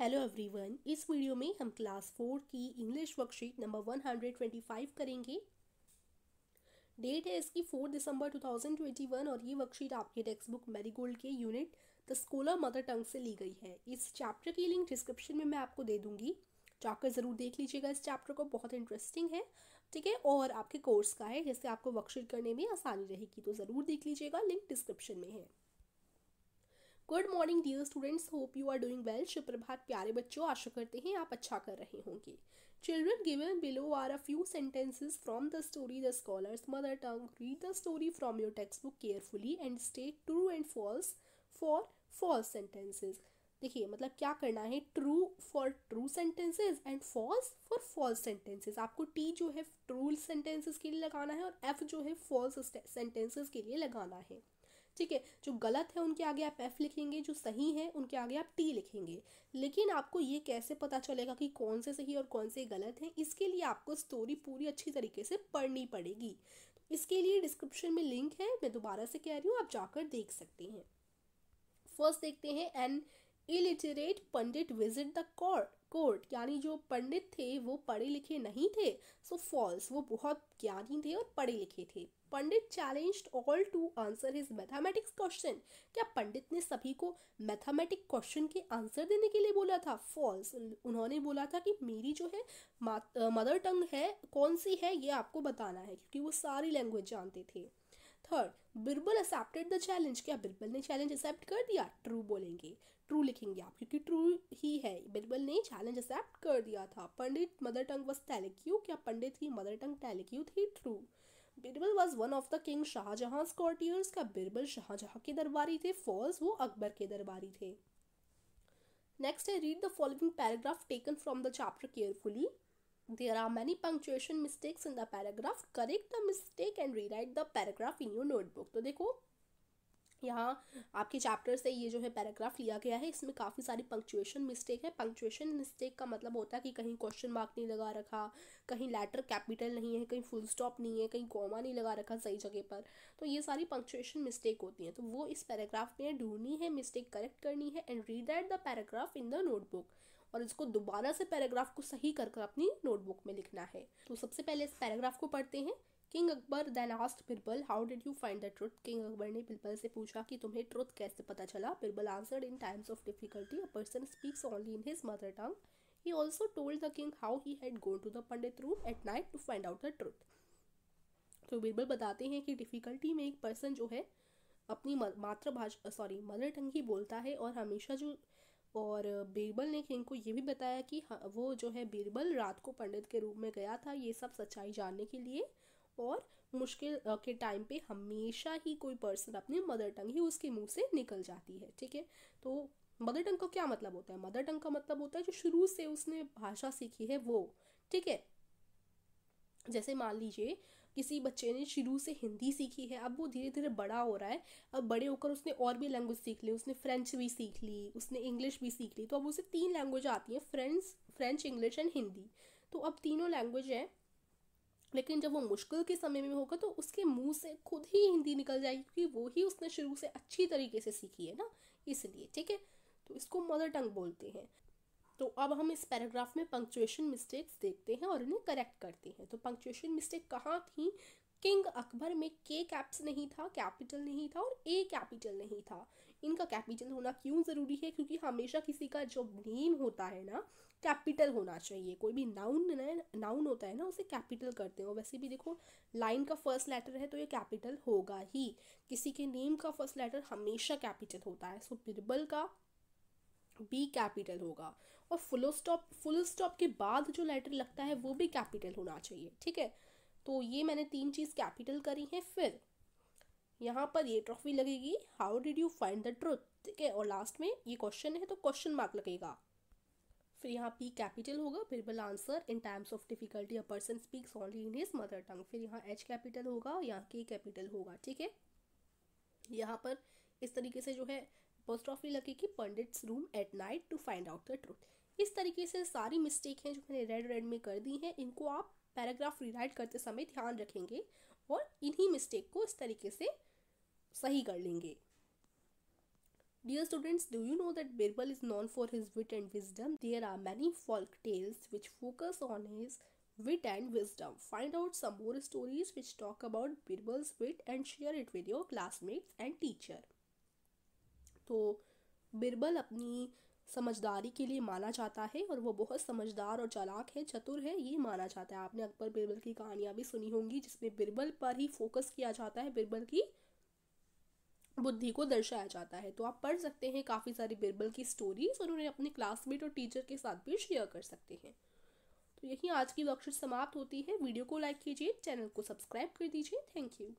hello everyone इस video में हम क्लास फोर की English worksheet number one hundred twenty five करेंगे डेट है इसकी four December two thousand twenty one और ये वर्कशीट आपके टेक्स्ट बुक गोल्ड के unit the scholar mother tongue से ली गई है इस चैप्टर की लिंक डिस्क्रिप्शन में मैं आपको दे दूंगी जाकर ज़रूर देख लीजिएगा इस चैप्टर को बहुत इंटरेस्टिंग है ठीक है और आपके कोर्स का है जिससे आपको वर्कशीट करने में आसानी रहेगी तो ज़रूर देख लीजिएगा लिंक डिस्क्रिप्शन में है good morning dear students hope you are doing well सुप्रभात प्यारे बच्चों आशा करते हैं आप अच्छा कर रहे होंगे children given below are a few sentences from the story the scholar's mother tongue read the story from your text book carefully and state true and false for false sentences देखिए मतलब क्या करना है true for true sentences and false for false sentences आपको T जो है true sentences के लिए लगाना है और एफ जो है फॉल्स सेंटेंसेज के लिए लगाना है ठीक है जो गलत है उनके आगे आप एफ लिखेंगे जो सही है उनके आगे आप टी लिखेंगे लेकिन आपको ये कैसे पता चलेगा कि कौन से सही और कौन से गलत हैं इसके लिए आपको स्टोरी पूरी अच्छी तरीके से पढ़नी पड़ेगी इसके लिए डिस्क्रिप्शन में लिंक है मैं दोबारा से कह रही हूँ आप जाकर देख सकते हैं फर्स्ट देखते हैं an illiterate pandit visit the court court यानी जो पंडित थे वो पढ़े लिखे नहीं थे सो so फॉल्स वो बहुत ज्ञानी थे और पढ़े लिखे थे pandit challenged all to answer his mathematics question क्या पंडित ने सभी को मैथमेटिक क्वेश्चन के आंसर देने के लिए बोला था फॉल्स उन्होंने बोला था कि मेरी जो है मदर टंग है कौन सी है ये आपको बताना है क्योंकि वो सारी लैंग्वेज जानते थे third Birbal accepted the challenge क्या बिरबल ने चैलेंज एक्सेप्ट कर दिया ट्रू बोलेंगे ट्रू लिखेंगे आप क्योंकि ट्रू ही है बिरबल ने चैलेंज एक्सेप्ट कर दिया था पंडित मदर टंग वॉज टेलिक्यू क्या पंडित की मदर टंग टेलिक्यू थी true Birbal was one of the king Shahjahan's courtiers का बिरबल शाहजहां के दरबारी थे फॉल्स वो अकबर के दरबारी थे नेक्स्ट है read the following paragraph taken from the chapter carefully there are many punctuation mistakes in the paragraph correct the mistake and rewrite the paragraph in your notebook तो देखो यहाँ आपके चैप्टर से ये जो है पैराग्राफ लिया गया है इसमें काफ़ी सारी पंक्चुएशन मिस्टेक है पंक्चुएशन मिस्टेक का मतलब होता है कि कहीं क्वेश्चन मार्क नहीं लगा रखा कहीं लेटर कैपिटल नहीं है कहीं फुल स्टॉप नहीं है कहीं कॉमा नहीं लगा रखा सही जगह पर तो ये सारी पंक्चुएशन मिस्टेक होती है तो वो इस पैराग्राफ में ढूंढनी है मिस्टेक करेक्ट करनी है and read at the paragraph in the notebook और इसको दोबारा से पैराग्राफ को सही कर कर अपनी नोटबुक में लिखना है तो सबसे पहले इस पैराग्राफ को पढ़ते हैं king Akbar then asked Birbal how did you find the truth king Akbar ने बिरबल से पूछा कि तुम्हें ट्रुथ कैसे पता चला Birbal answer in times of difficulty a person speaks only in his mother tongue he also told the king how he had gone to the pandit room at night to find out the truth तो बिरबल बताते हैं कि difficulty में एक person जो है अपनी मातृभाषा सॉरी मदर टंग ही बोलता है और हमेशा जो और बीरबल ने किंग को ये भी बताया कि वो जो है बीरबल रात को पंडित के रूप में गया था ये सब सच्चाई जानने के लिए और मुश्किल के टाइम पे हमेशा ही कोई पर्सन अपनी मदर टंग ही उसके मुंह से निकल जाती है ठीक है तो मदर टंग का क्या मतलब होता है मदर टंग का मतलब होता है जो शुरू से उसने भाषा सीखी है वो ठीक है जैसे मान लीजिए किसी बच्चे ने शुरू से हिंदी सीखी है अब वो धीरे धीरे बड़ा हो रहा है अब बड़े होकर उसने और भी लैंग्वेज सीख ली उसने फ्रेंच भी सीख ली उसने इंग्लिश भी सीख ली तो अब उसे तीन लैंग्वेज आती हैं French French English and Hindi तो अब तीनों लैंग्वेज हैं लेकिन जब वो मुश्किल के समय में होगा तो उसके मुंह से खुद ही हिंदी निकल जाएगी क्योंकि वो ही उसने शुरू से अच्छी तरीके से सीखी है ना इसलिए ठीक है तो इसको मदर टंग बोलते हैं तो अब हम इस पैराग्राफ में पंक्चुएशन मिस्टेक्स देखते हैं और उन्हें करेक्ट करते हैं तो पंक्चुएशन मिस्टेक कहाँ थी किंग अकबर में के कैप्स नहीं था कैपिटल नहीं था और ए कैपिटल नहीं था इनका कैपिटल होना क्यों ज़रूरी है क्योंकि हमेशा किसी का जो नेम होता है ना कैपिटल होना चाहिए कोई भी नाउन नाउन होता है ना उसे कैपिटल करते हो वैसे भी देखो लाइन का फर्स्ट लेटर है तो ये कैपिटल होगा ही किसी के नेम का फर्स्ट लेटर हमेशा कैपिटल होता है सो बिरबल का बी कैपिटल होगा और फुल स्टॉप फुल स्टॉप के बाद जो लेटर लगता है वो भी कैपिटल होना चाहिए ठीक है तो ये मैंने तीन चीज़ कैपिटल करी है फिर यहाँ पर ये ट्रॉफी लगेगी how did you find the truth ठीक है और लास्ट में ये क्वेश्चन है तो क्वेश्चन मार्क लगेगा फिर यहाँ पी कैपिटल होगा फिर बिल answer in times of difficulty a person speaks only in his mother tongue फिर यहाँ एच कैपिटल होगा यहाँ के कैपिटल होगा ठीक है यहाँ पर इस तरीके से जो है पोस्ट ट्रॉफी लगेगी pandits room at night to find out the truth इस तरीके से सारी मिस्टेक हैं जो मैंने रेड रेड में कर दी हैं इनको आप पैराग्राफ रीराइट करते समय ध्यान रखेंगे और इन्हीं मिस्टेक को इस तरीके से सही कर लेंगे dear students do you know that Birbal is known for his wit and wisdom there are many folk tales which focus on his wit and wisdom find out some more stories which talk about Birbal's wit and share it with your classmates and teacher तो बिरबल अपनी समझदारी के लिए माना जाता है और वो बहुत समझदार और चालाक है चतुर है ये माना जाता है आपने अकबर बिरबल की कहानियाँ भी सुनी होंगी जिसमें बिरबल पर ही फोकस किया जाता है बिरबल की बुद्धि को दर्शाया जाता है तो आप पढ़ सकते हैं काफ़ी सारी बिरबल की स्टोरीज और उन्हें अपने क्लासमेट और टीचर के साथ भी शेयर कर सकते हैं तो यही आज की वर्कशीट समाप्त होती है वीडियो को लाइक कीजिए चैनल को सब्सक्राइब कर दीजिए थैंक यू